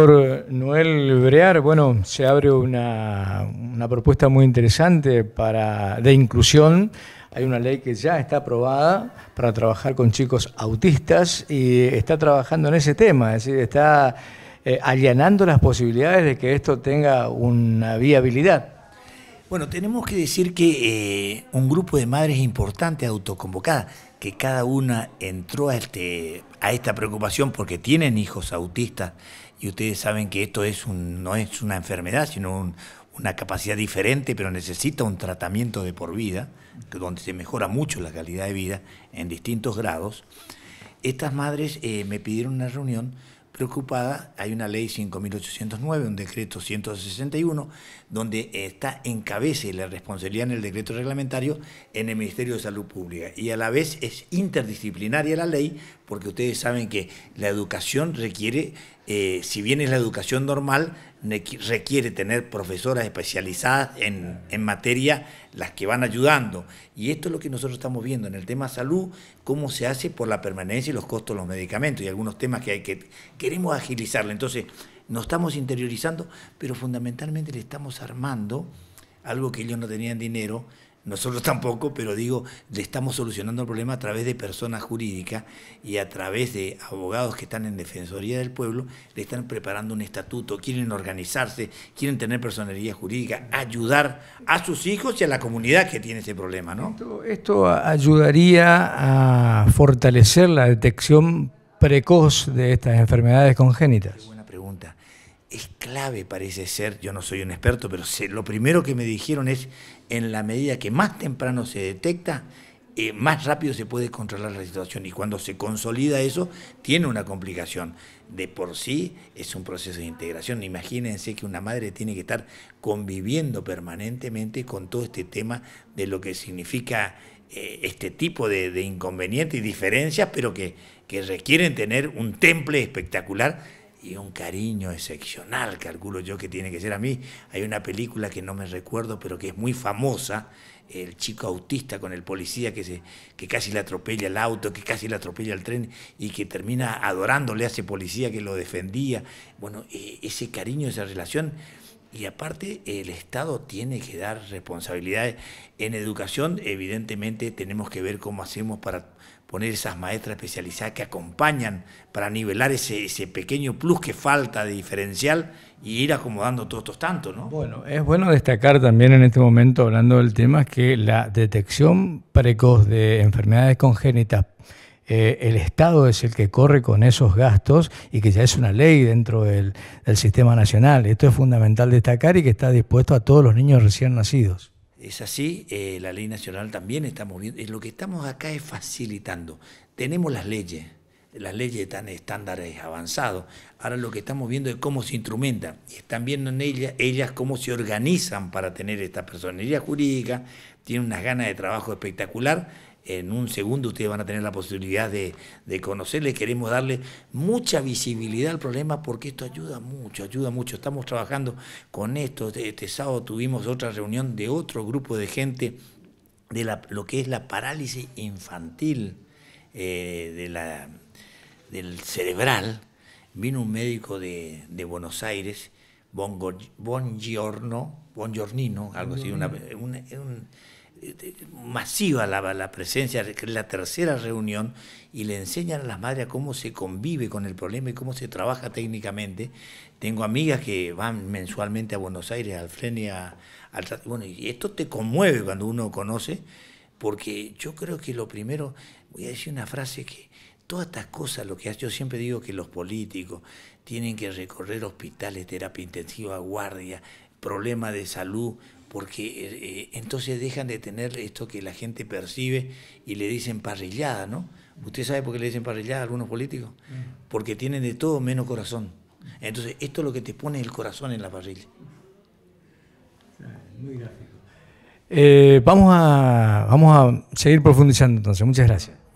Eh, Noel Brear, bueno, se abre una, propuesta muy interesante para, de inclusión. Hay una ley que ya está aprobada para trabajar con chicos autistas y está trabajando en ese tema, es decir, está eh, allanando las posibilidades de que esto tenga una viabilidad. Bueno, tenemos que decir que eh, un grupo de madres importante autoconvocada, que cada una entró a, este, a esta preocupación porque tienen hijos autistas y ustedes saben que esto es un, no es una enfermedad, sino una capacidad diferente, pero necesita un tratamiento de por vida, donde se mejora mucho la calidad de vida en distintos grados. Estas madres eh, me pidieron una reunión preocupada, hay una ley 5.809, un decreto 161, donde está encabece la responsabilidad en el decreto reglamentario en el Ministerio de Salud Pública. Y a la vez es interdisciplinaria la ley, porque ustedes saben que la educación requiere eh, si bien es la educación normal, requiere tener profesoras especializadas en, materia, las que van ayudando. Y esto es lo que nosotros estamos viendo en el tema salud, cómo se hace por la permanencia y los costos de los medicamentos y algunos temas que hay que queremos agilizarle. Entonces, nos estamos interiorizando, pero fundamentalmente le estamos armando algo que ellos no tenían dinero, nosotros tampoco, pero digo, le estamos solucionando el problema a través de personas jurídicas y a través de abogados que están en Defensoría del Pueblo, le están preparando un estatuto, quieren organizarse, quieren tener personería jurídica, ayudar a sus hijos y a la comunidad que tiene ese problema, ¿no? Esto, esto ayudaría a fortalecer la detección precoz de estas enfermedades congénitas es clave, parece ser, yo no soy un experto, pero lo primero que me dijeron es, en la medida que más temprano se detecta, eh, más rápido se puede controlar la situación y cuando se consolida eso, tiene una complicación. De por sí es un proceso de integración. Imagínense que una madre tiene que estar conviviendo permanentemente con todo este tema de lo que significa eh, este tipo de, inconvenientes y diferencias, pero que, que requieren tener un temple espectacular y un cariño excepcional, calculo yo que tiene que ser a mí. Hay una película que no me recuerdo, pero que es muy famosa, el chico autista con el policía que, se, que casi le atropella el auto, que casi le atropella el tren y que termina adorándole a ese policía que lo defendía. Bueno, e, ese cariño, esa relación. Y aparte, el Estado tiene que dar responsabilidades. En educación, evidentemente, tenemos que ver cómo hacemos para poner esas maestras especializadas que acompañan para nivelar ese, pequeño plus que falta de diferencial y ir acomodando todos estos tantos, ¿no? Bueno, es bueno destacar también en este momento, hablando del tema, que la detección precoz de enfermedades congénitas eh, el Estado es el que corre con esos gastos y que ya es una ley dentro del, sistema nacional. Esto es fundamental destacar y que está dispuesto a todos los niños recién nacidos. Es así, eh, la ley nacional también estamos viendo, Y lo que estamos acá es facilitando. Tenemos las leyes, las leyes están estándares avanzados. Ahora lo que estamos viendo es cómo se instrumentan. Y están viendo en ellas, ellas cómo se organizan para tener esta personería jurídica. Tienen unas ganas de trabajo espectacular en un segundo ustedes van a tener la posibilidad de, conocerles. Queremos darle mucha visibilidad al problema porque esto ayuda mucho, ayuda mucho. Estamos trabajando con esto. Este, este sábado tuvimos otra reunión de otro grupo de gente de lo que es la parálisis infantil eh, del cerebral. Vino un médico de, Buenos Aires, Bongiorno, Bongiornino, algo así, masiva la, la presencia, la tercera reunión, y le enseñan a las madres cómo se convive con el problema y cómo se trabaja técnicamente. Tengo amigas que van mensualmente a Buenos Aires, al a, Bueno, y esto te conmueve cuando uno conoce, porque yo creo que lo primero, voy a decir una frase que todas estas cosas, lo que yo siempre digo que los políticos tienen que recorrer hospitales, terapia intensiva, guardia, problemas de salud, porque eh, eh, entonces dejan de tener esto que la gente percibe y le dicen parrillada, ¿no? ¿Usted sabe por qué le dicen parrillada a algunos políticos? Mm. Porque tienen de todo menos corazón. Entonces, esto es lo que te pone el corazón en la parrilla. Muy gráfico. Eh, vamos, a, vamos a seguir profundizando entonces. Muchas gracias.